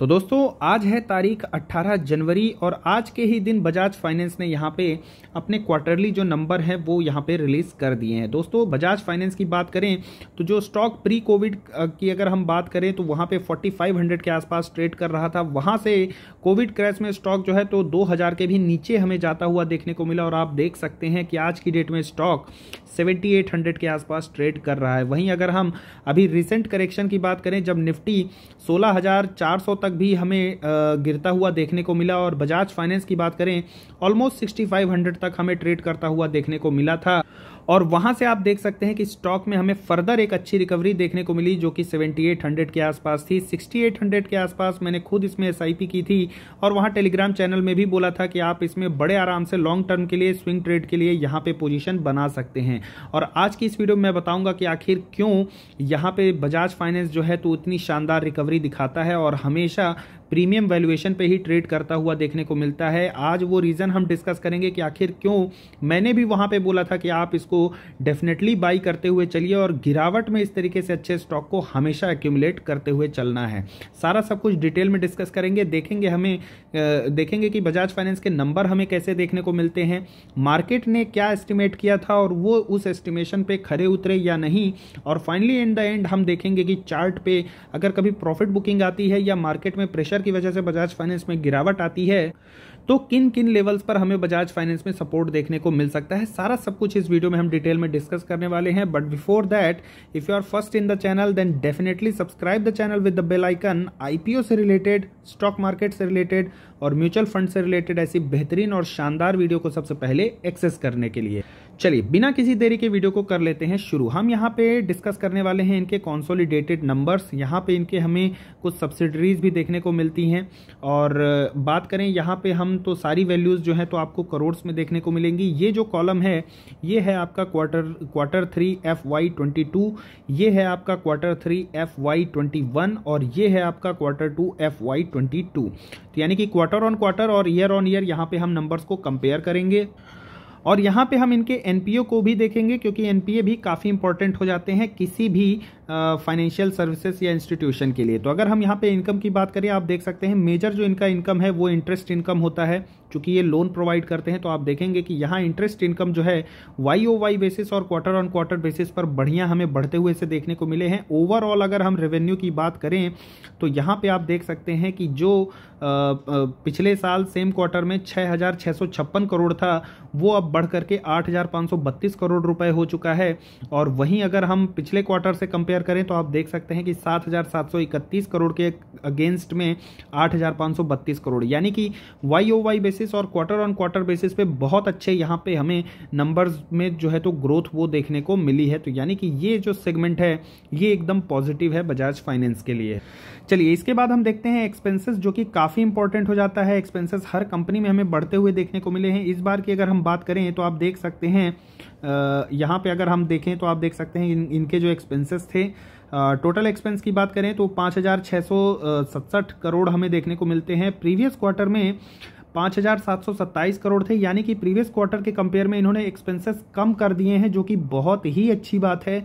तो दोस्तों आज है तारीख 18 जनवरी और आज के ही दिन बजाज फाइनेंस ने यहाँ पे अपने क्वार्टरली जो नंबर है वो यहाँ पे रिलीज़ कर दिए हैं दोस्तों बजाज फाइनेंस की बात करें तो जो स्टॉक प्री कोविड की अगर हम बात करें तो वहाँ पे 4500 के आसपास ट्रेड कर रहा था वहाँ से कोविड क्रैश में स्टॉक जो है तो दो के भी नीचे हमें जाता हुआ देखने को मिला और आप देख सकते हैं कि आज की डेट में स्टॉक सेवेंटी के आसपास ट्रेड कर रहा है वहीं अगर हम अभी रिसेंट करेक्शन की बात करें जब निफ्टी सोलह तक तक भी हमें गिरता हुआ देखने को मिला और बजाज फाइनेंस की बात करें ऑलमोस्ट 6500 तक हमें ट्रेड करता हुआ देखने को मिला था और वहां से आप देख सकते हैं कि स्टॉक में हमें फर्दर एक अच्छी रिकवरी देखने को मिली जो कि 7800 के आसपास थी 6800 के आसपास मैंने खुद इसमें एस की थी और वहां टेलीग्राम चैनल में भी बोला था कि आप इसमें बड़े आराम से लॉन्ग टर्म के लिए स्विंग ट्रेड के लिए यहां पे पोजीशन बना सकते हैं और आज की इस वीडियो में मैं बताऊंगा कि आखिर क्यों यहाँ पे बजाज फाइनेंस जो है तो इतनी शानदार रिकवरी दिखाता है और हमेशा Yeah. प्रीमियम वैल्यूएशन पे ही ट्रेड करता हुआ देखने को मिलता है आज वो रीज़न हम डिस्कस करेंगे कि आखिर क्यों मैंने भी वहाँ पे बोला था कि आप इसको डेफिनेटली बाई करते हुए चलिए और गिरावट में इस तरीके से अच्छे स्टॉक को हमेशा एक्यूमुलेट करते हुए चलना है सारा सब कुछ डिटेल में डिस्कस करेंगे देखेंगे हमें देखेंगे कि बजाज फाइनेंस के नंबर हमें कैसे देखने को मिलते हैं मार्केट ने क्या एस्टिमेट किया था और वो उस एस्टिमेशन पे खड़े उतरे या नहीं और फाइनली इन द एंड हम देखेंगे कि चार्ट पे अगर कभी प्रॉफिट बुकिंग आती है या मार्केट में प्रेशर शेयर की वजह से बजाज फाइनेंस में गिरावट आती है तो किन किन लेवल्स पर हमें बजाज फाइनेंस में सपोर्ट देखने को मिल सकता है सारा सब कुछ इस वीडियो में हम डिटेल में डिस्कस करने वाले हैं but before that if you are first in the channel then definitely subscribe the channel with the bell icon IPO से रिलेटेड स्टॉक मार्केट से रिलेटेड और म्यूचुअल फंड से रिलेटेड ऐसी बेहतरीन और शानदार वीडियो को सबसे पहले एक्सेस करने के लिए चलिए बिना किसी देरी के वीडियो को कर लेते हैं शुरू हम यहाँ पे डिस्कस करने वाले हैं इनके कॉन्सोलिडेटेड नंबर्स यहाँ पे इनके हमें कुछ सब्सिडरीज भी देखने को मिलती हैं और बात करें यहाँ पे हम तो सारी वैल्यूज़ जो है तो आपको करोड़्स में देखने को मिलेंगी ये जो कॉलम है ये है आपका quarter quarter three F Y twenty two ये है आपका quarter three F Y twenty one और ये है आपका quarter two F Y twenty two तो यानी कि क्वार्टर ऑन क्वार्टर और ईयर ऑन ईयर यहाँ पे हम नंबर्स को कंपेयर करेंगे और यहाँ पे हम इनके एनपीओ को भी देखेंगे क्योंकि एनपीए भी काफ़ी इंपॉर्टेंट हो जाते हैं किसी भी फाइनेंशियल सर्विसेज या इंस्टीट्यूशन के लिए तो अगर हम यहाँ पे इनकम की बात करें आप देख सकते हैं मेजर जो इनका इनकम है वो इंटरेस्ट इनकम होता है चूंकि ये लोन प्रोवाइड करते हैं तो आप देखेंगे कि यहाँ इंटरेस्ट इनकम जो है वाई ओ वाई बेसिस और क्वार्टर ऑन क्वार्टर बेसिस पर बढ़िया हमें बढ़ते हुए से देखने को मिले हैं ओवरऑल अगर हम रेवेन्यू की बात करें तो यहाँ पे आप देख सकते हैं कि जो पिछले साल सेम क्वार्टर में छः करोड़ था वो अब बढ़ करके आठ करोड़ रुपये हो चुका है और वहीं अगर हम पिछले क्वार्टर से कंपेयर कंपेयर करें तो आप देख सकते हैं कि 7,731 करोड़ के अगेंस्ट में 8,532 करोड़ यानी कि वाई ओ वाई बेसिस और क्वार्टर ऑन क्वार्टर बेसिस पे बहुत अच्छे यहाँ पे हमें नंबर्स में जो है तो ग्रोथ वो देखने को मिली है तो यानी कि ये जो सेगमेंट है ये एकदम पॉजिटिव है बजाज फाइनेंस के लिए चलिए इसके बाद हम देखते हैं एक्सपेंसेस जो कि काफ़ी इंपॉर्टेंट हो जाता है एक्सपेंसेस हर कंपनी में हमें बढ़ते हुए देखने को मिले हैं इस बार की अगर हम बात करें तो आप देख सकते हैं यहाँ पे अगर हम देखें तो आप देख सकते हैं इन, इनके जो एक्सपेंसेस थे टोटल एक्सपेंस की बात करें तो पाँच करोड़ हमें देखने को मिलते हैं प्रीवियस क्वार्टर में पाँच हज़ार सात सौ सत्ताईस करोड़ थे यानी कि प्रीवियस क्वार्टर के कंपेयर में इन्होंने एक्सपेंसेस कम कर दिए हैं जो कि बहुत ही अच्छी बात है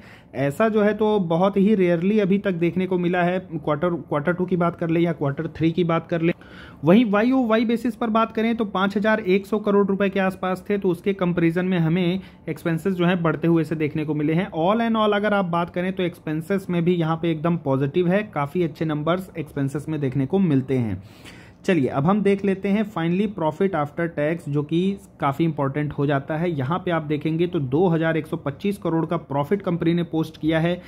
ऐसा जो है तो बहुत ही रेयरली अभी तक देखने को मिला है क्वार्टर क्वार्टर टू की बात कर ले या क्वार्टर थ्री की बात कर ले वहीं वाई ओ वाई बेसिस पर बात करें तो पाँच हज़ार एक सौ करोड़ रुपए के आसपास थे तो उसके कंपेरिजन में हमें एक्सपेंसेस जो है बढ़ते हुए से देखने को मिले हैं ऑल एंड ऑल अगर आप बात करें तो एक्सपेंसेस में भी यहाँ पे एकदम पॉजिटिव है काफ़ी अच्छे नंबर्स एक्सपेंसेस में देखने को मिलते हैं चलिए अब हम देख लेते हैं फाइनली प्रॉफिट आफ्टर टैक्स जो कि काफ़ी इंपॉर्टेंट हो जाता है यहाँ पे आप देखेंगे तो 2125 करोड़ का प्रॉफिट कंपनी ने पोस्ट किया है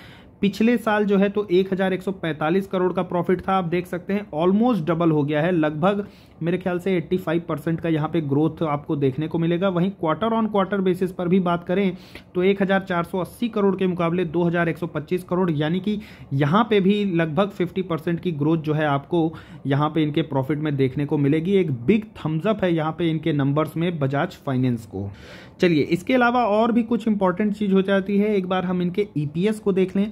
पिछले साल जो है तो 1145 करोड़ का प्रॉफिट था आप देख सकते हैं ऑलमोस्ट डबल हो गया है लगभग मेरे ख्याल से 85 परसेंट का यहाँ पे ग्रोथ आपको देखने को मिलेगा वहीं क्वार्टर ऑन क्वार्टर बेसिस पर भी बात करें तो 1480 करोड़ के मुकाबले 2125 करोड़ यानी कि यहाँ पे भी लगभग 50 परसेंट की ग्रोथ जो है आपको यहाँ पे इनके प्रॉफिट में देखने को मिलेगी एक बिग थम्सअप है यहाँ पे इनके नंबर्स में बजाज फाइनेंस को चलिए इसके अलावा और भी कुछ इंपॉर्टेंट चीज़ हो जाती है एक बार हम इनके ई e को देख लें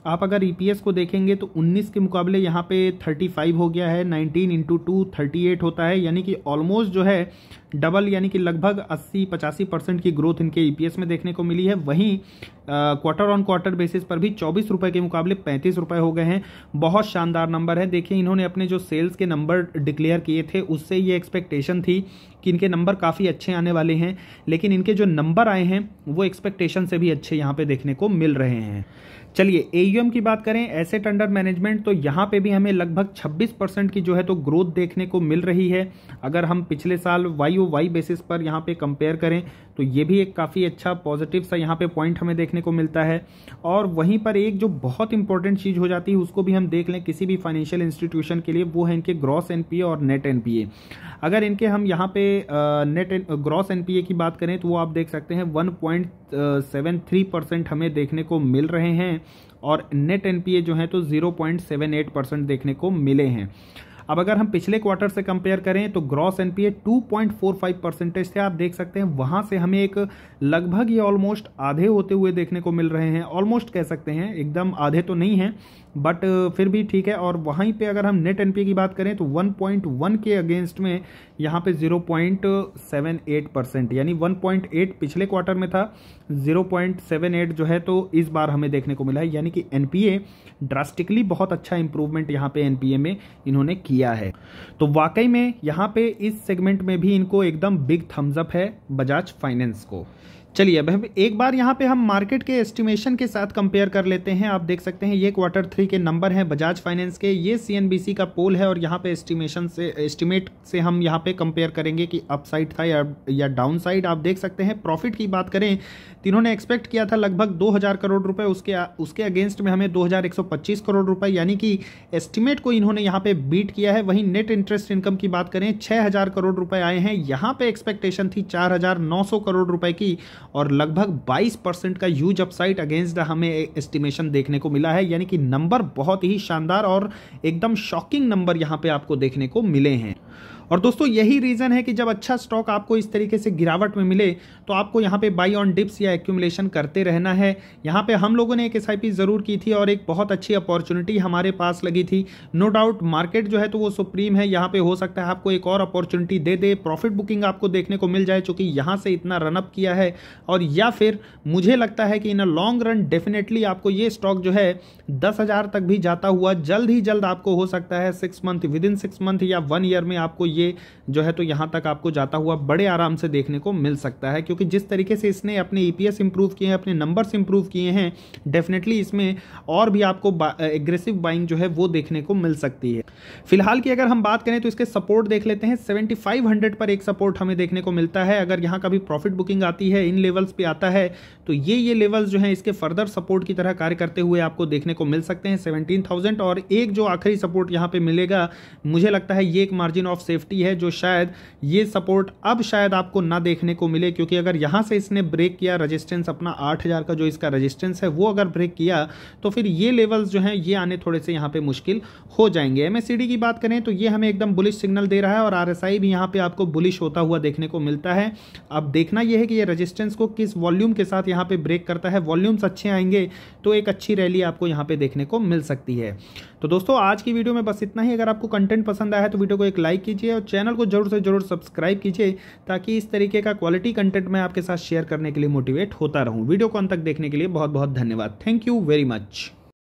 आप अगर ई e को देखेंगे तो 19 के मुकाबले यहाँ पे 35 हो गया है 19 इंटू टू थर्टी होता है यानी कि ऑलमोस्ट जो है डबल यानी कि लगभग 80 पचासी परसेंट की ग्रोथ इनके ई e में देखने को मिली है वहीं क्वार्टर ऑन क्वार्टर बेसिस पर भी चौबीस रुपये के मुकाबले पैंतीस रुपये हो गए हैं बहुत शानदार नंबर है देखिए इन्होंने अपने जो सेल्स के नंबर डिक्लेयर किए थे उससे ये एक्सपेक्टेशन थी कि इनके नंबर काफ़ी अच्छे आने वाले हैं लेकिन इनके जो नंबर आए हैं वो एक्सपेक्टेशन से भी अच्छे यहाँ पे देखने को मिल रहे हैं चलिए ए एम की बात करें एसेट अंडर मैनेजमेंट तो यहाँ पे भी हमें लगभग 26 परसेंट की जो है तो ग्रोथ देखने को मिल रही है अगर हम पिछले साल वाई ओ वाई बेसिस पर यहाँ पे कंपेयर करें तो ये भी एक काफ़ी अच्छा पॉजिटिव सा यहाँ पे पॉइंट हमें देखने को मिलता है और वहीं पर एक जो बहुत इंपॉर्टेंट चीज़ हो जाती है उसको भी हम देख लें किसी भी फाइनेंशियल इंस्टीट्यूशन के लिए वो है इनके ग्रॉस एन और नेट एन अगर इनके हम यहाँ पे नेट ग्रॉस एन की बात करें तो वो आप देख सकते हैं वन हमें देखने को मिल रहे हैं और नेट एनपीए जो है तो 0.78 परसेंट देखने को मिले हैं अब अगर हम पिछले क्वार्टर से कंपेयर करें तो ग्रॉस एनपीए 2.45 परसेंटेज थे आप देख सकते हैं वहां से हमें एक लगभग ये ऑलमोस्ट आधे होते हुए देखने को मिल रहे हैं ऑलमोस्ट कह सकते हैं एकदम आधे तो नहीं है बट uh, फिर भी ठीक है और वहीं पे अगर हम नेट एनपीए की बात करें तो 1.1 के अगेंस्ट में यहाँ पे 0.78 परसेंट यानी 1.8 पिछले क्वार्टर में था 0.78 जो है तो इस बार हमें देखने को मिला है यानी कि एनपीए ड्रास्टिकली बहुत अच्छा इंप्रूवमेंट यहाँ पे एनपीए में इन्होंने किया है तो वाकई में यहाँ पे इस सेगमेंट में भी इनको एकदम बिग थम्सअप है बजाज फाइनेंस को चलिए अब एक बार यहाँ पे हम मार्केट के एस्टिमेशन के साथ कंपेयर कर लेते हैं आप देख सकते हैं ये क्वार्टर थ्री के नंबर हैं बजाज फाइनेंस के ये सीएनबीसी का पोल है और यहाँ पे एस्टिमेशन से एस्टिमेट से हम यहाँ पे कंपेयर करेंगे कि अपसाइड था या या डाउन साइड आप देख सकते हैं प्रॉफिट की बात करें तो इन्होंने एक्सपेक्ट किया था लगभग दो करोड़ रुपये उसके उसके अगेंस्ट में हमें दो करोड़ रुपये यानी कि एस्टिमेट को इन्होंने यहाँ पर बीट किया है वहीं नेट इंटरेस्ट इनकम की बात करें छः करोड़ रुपये आए हैं यहाँ पर एक्सपेक्टेशन थी चार करोड़ रुपये की और लगभग 22 परसेंट का यूज अपसाइट अगेंस्ट हमें एस्टिमेशन देखने को मिला है यानी कि नंबर बहुत ही शानदार और एकदम शॉकिंग नंबर यहाँ पे आपको देखने को मिले हैं और दोस्तों यही रीज़न है कि जब अच्छा स्टॉक आपको इस तरीके से गिरावट में मिले तो आपको यहाँ पे बाई ऑन डिप्स या एक्यूमुलेशन करते रहना है यहाँ पे हम लोगों ने एक एस ज़रूर की थी और एक बहुत अच्छी अपॉर्चुनिटी हमारे पास लगी थी नो डाउट मार्केट जो है तो वो सुप्रीम है यहाँ पे हो सकता है आपको एक और अपॉर्चुनिटी दे दे प्रॉफिट बुकिंग आपको देखने को मिल जाए चूंकि यहाँ से इतना रनअप किया है और या फिर मुझे लगता है कि in a long run definitely आपको ये स्टॉक जो है दस हज़ार तक भी जाता हुआ जल्द ही जल्द आपको हो सकता है six month within six month या वन ईयर में आपको ये ये जो है तो यहाँ तक आपको जाता हुआ बड़े आराम से देखने को मिल सकता है क्योंकि जिस तरीके से इसने अपने ई e इंप्रूव किए हैं अपने नंबर्स इंप्रूव किए हैं डेफिनेटली इसमें और भी आपको एग्रेसिव बाइंग जो है वो देखने को मिल सकती है फिलहाल की अगर हम बात करें तो इसके सपोर्ट देख लेते हैं 7500 पर एक सपोर्ट हमें देखने को मिलता है अगर यहाँ का भी प्रॉफिट बुकिंग आती है इन लेवल्स पर आता है तो ये ये लेवल्स जो हैं इसके फर्दर सपोर्ट की तरह कार्य करते हुए आपको देखने को मिल सकते हैं 17,000 और एक जो आखिरी सपोर्ट यहाँ पर मिलेगा मुझे लगता है ये एक मार्जिन ऑफ सेफ्टी निफ्टी है जो शायद ये सपोर्ट अब शायद आपको ना देखने को मिले क्योंकि अगर यहाँ से इसने ब्रेक किया रजिस्टेंस अपना आठ हज़ार का जो इसका रजिस्टेंस है वो अगर ब्रेक किया तो फिर ये लेवल्स जो हैं ये आने थोड़े से यहाँ पर मुश्किल हो जाएंगे एम की बात करें तो ये हमें एकदम बुलिश सिग्नल दे रहा है और आर भी यहाँ पर आपको बुलिश होता हुआ देखने को मिलता है अब देखना यह है कि ये रजिस्टेंस को किस वॉल्यूम के साथ यहाँ पे ब्रेक करता है वॉल्यूम्स अच्छे आएंगे तो एक अच्छी रैली आपको यहाँ पे देखने को मिल सकती है तो दोस्तों आज की वीडियो में बस इतना ही अगर आपको कंटेंट पसंद आया है तो वीडियो को एक लाइक कीजिए कीजिए और चैनल को जरूर से जरूर सब्सक्राइब कीजिए ताकि इस तरीके का क्वालिटी कंटेंट मैं आपके साथ शेयर करने के लिए मोटिवेट होता रहूँ वीडियो को अंत तक देखने के लिए बहुत बहुत धन्यवाद थैंक यू वेरी मच